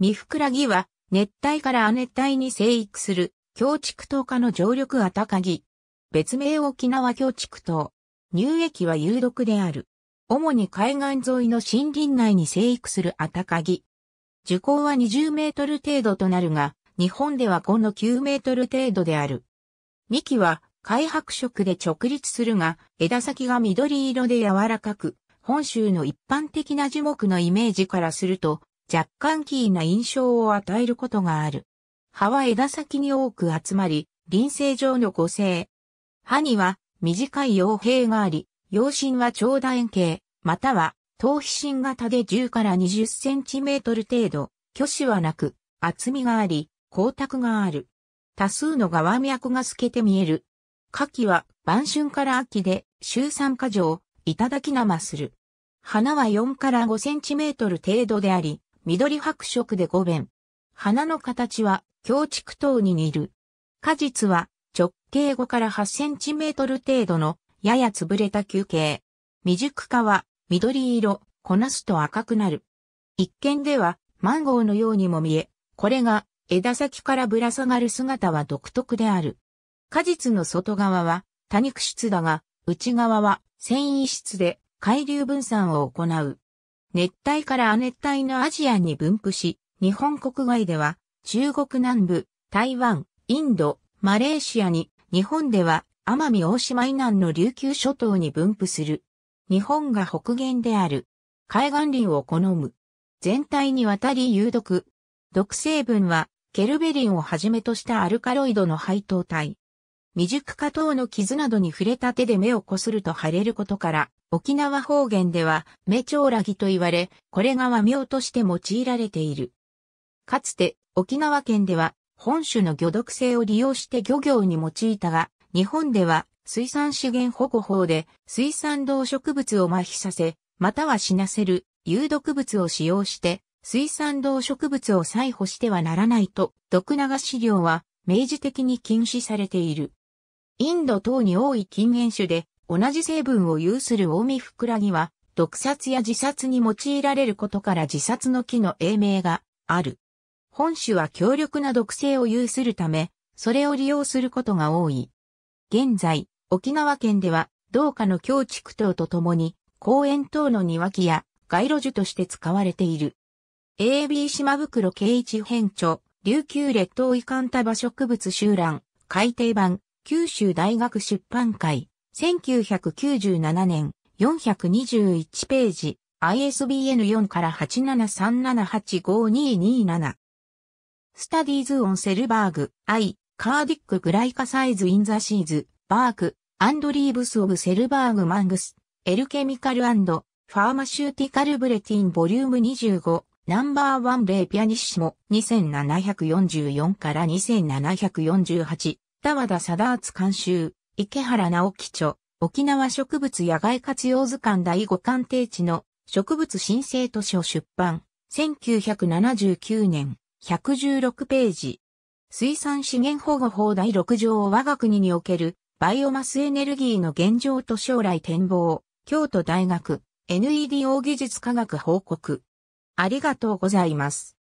ミフクラギは、熱帯から亜熱帯に生育する、強畜島科の常緑アタカギ。別名沖縄強畜島。乳液は有毒である。主に海岸沿いの森林内に生育するアタカギ。樹高は20メートル程度となるが、日本では5の9メートル程度である。幹は開白色で直立するが、枝先が緑色で柔らかく、本州の一般的な樹木のイメージからすると、若干キーな印象を与えることがある。葉は枝先に多く集まり、輪生状の五性。葉には短い葉兵があり、葉芯は長楕円形、または頭皮芯型で10から20センチメートル程度、虚子はなく、厚みがあり、光沢がある。多数の側脈が透けて見える。夏季は晩春から秋で、週三箇条、だき生する。花は4から5センチメートル程度であり、緑白色で5弁。花の形は、強畜等に似る。果実は、直径5から8センチメートル程度の、やや潰れた球形。未熟化は、緑色、こなすと赤くなる。一見では、マンゴーのようにも見え、これが、枝先からぶら下がる姿は独特である。果実の外側は、多肉質だが、内側は繊維質で、海流分散を行う。熱帯から亜熱帯のアジアに分布し、日本国外では中国南部、台湾、インド、マレーシアに、日本では奄美大島以南の琉球諸島に分布する。日本が北限である。海岸林を好む。全体にわたり有毒。毒成分はケルベリンをはじめとしたアルカロイドの配糖体。未熟化等の傷などに触れた手で目をこすると腫れることから、沖縄方言では目長らぎと言われ、これが和名として用いられている。かつて沖縄県では本種の魚毒性を利用して漁業に用いたが、日本では水産資源保護法で水産動植物を麻痺させ、または死なせる有毒物を使用して水産動植物を採捕してはならないと、毒流し漁は明示的に禁止されている。インド等に多い禁煙種で、同じ成分を有するオオミフクラギは、毒殺や自殺に用いられることから自殺の木の英名がある。本種は強力な毒性を有するため、それを利用することが多い。現在、沖縄県では、同化の共畜等とともに、公園等の庭木や街路樹として使われている。AB 島袋圭一編著、琉球列島遺憾多場植物集覧、改訂版、九州大学出版会、1997年、421ページ、ISBN 4から873785227。スタディーズ・オン・セルバーグ、I、カーディック・グライカサイズ・イン・ザ・シーズ、バーク、アンドリーブス・オブ・セルバーグ・マングス、エル・ケミカル・アンド、ファーマシューティカル・ブレティン・ボリューム25、ナンバーワン・レイ・ピアニッシモ、2744から2748、田和田貞厚監修、池原直樹著、沖縄植物野外活用図鑑第5鑑定地の植物申請図書出版、1979年、116ページ。水産資源保護法第6条を我が国におけるバイオマスエネルギーの現状と将来展望、京都大学 NEDO 技術科学報告。ありがとうございます。